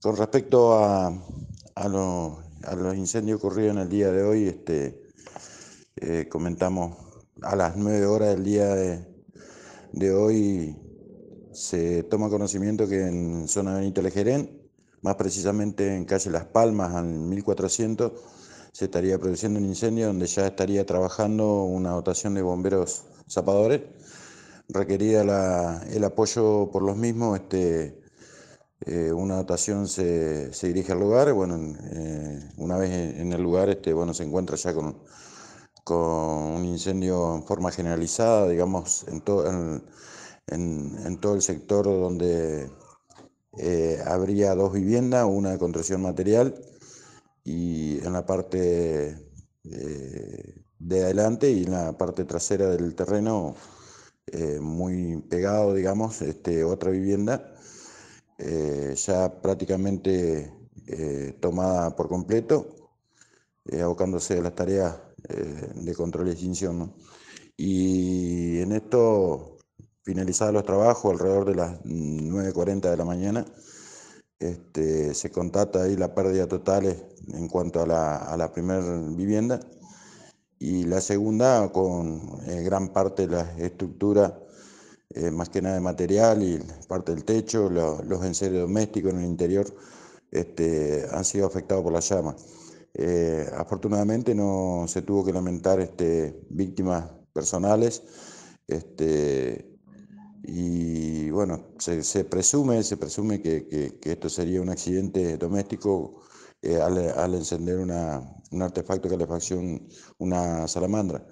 Con respecto a, los incendios ocurridos en el día de hoy, este, eh, comentamos a las 9 horas del día de, hoy se toma conocimiento que en zona de Benito Lejerén, más precisamente en calle Las Palmas, al 1400, se estaría produciendo un incendio donde ya estaría trabajando una dotación de bomberos zapadores. Requería el apoyo por los mismos. Este, eh, una dotación se, dirige al lugar, bueno, eh, una vez en el lugar este, se encuentra ya con, un incendio en forma generalizada, digamos, en, todo en, todo el sector donde eh, habría dos viviendas, una de construcción material y en la parte de adelante y en la parte trasera del terreno, muy pegado, digamos, este, otra vivienda eh, ya prácticamente eh, tomada por completo, eh, abocándose a las tareas de control y extinción. Y en esto, finalizados los trabajos alrededor de las 9.40 de la mañana, este, se contata ahí la pérdida total en cuanto a la, primera vivienda y la segunda con gran parte de la estructura eh, más que nada de material y parte del techo, los enseres domésticos en el interior este, han sido afectados por la llama. Eh, afortunadamente no se tuvo que lamentar este, víctimas personales este, y bueno, se, presume, se presume que, esto sería un accidente doméstico eh, al, encender una, un artefacto de calefacción, una salamandra.